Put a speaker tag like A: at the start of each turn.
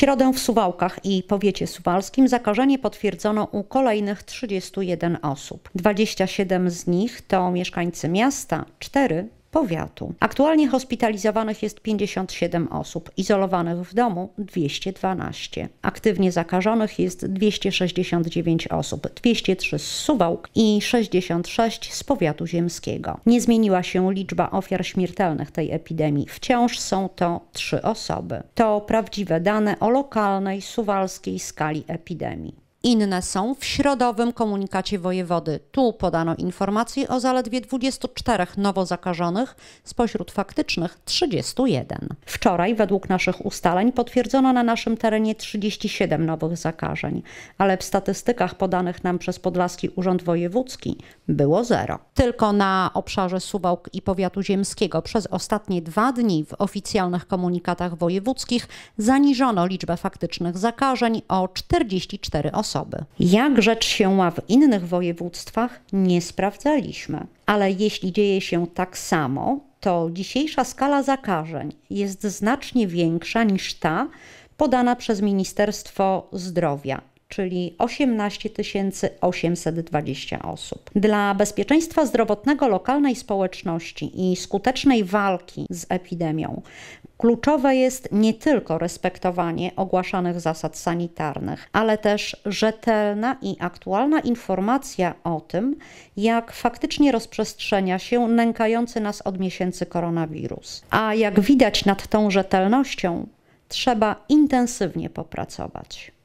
A: środę w Suwałkach i powiecie suwalskim zakażenie potwierdzono u kolejnych 31 osób. 27 z nich to mieszkańcy miasta, 4 powiatu. Aktualnie hospitalizowanych jest 57 osób, izolowanych w domu 212. Aktywnie zakażonych jest 269 osób, 203 z Suwałk i 66 z powiatu ziemskiego. Nie zmieniła się liczba ofiar śmiertelnych tej epidemii. Wciąż są to trzy osoby. To prawdziwe dane o lokalnej suwalskiej skali epidemii. Inne są w środowym komunikacie wojewody. Tu podano informacje o zaledwie 24 nowo zakażonych, spośród faktycznych 31. Wczoraj, według naszych ustaleń, potwierdzono na naszym terenie 37 nowych zakażeń, ale w statystykach podanych nam przez Podlaski Urząd Wojewódzki było zero. Tylko na obszarze Suwałk i Powiatu Ziemskiego przez ostatnie dwa dni w oficjalnych komunikatach wojewódzkich zaniżono liczbę faktycznych zakażeń o 44 osoby osoby. Jak rzecz się ma w innych województwach, nie sprawdzaliśmy. Ale jeśli dzieje się tak samo, to dzisiejsza skala zakażeń jest znacznie większa niż ta podana przez Ministerstwo Zdrowia czyli 18 820 osób. Dla bezpieczeństwa zdrowotnego lokalnej społeczności i skutecznej walki z epidemią Kluczowe jest nie tylko respektowanie ogłaszanych zasad sanitarnych, ale też rzetelna i aktualna informacja o tym, jak faktycznie rozprzestrzenia się nękający nas od miesięcy koronawirus. A jak widać nad tą rzetelnością, trzeba intensywnie popracować.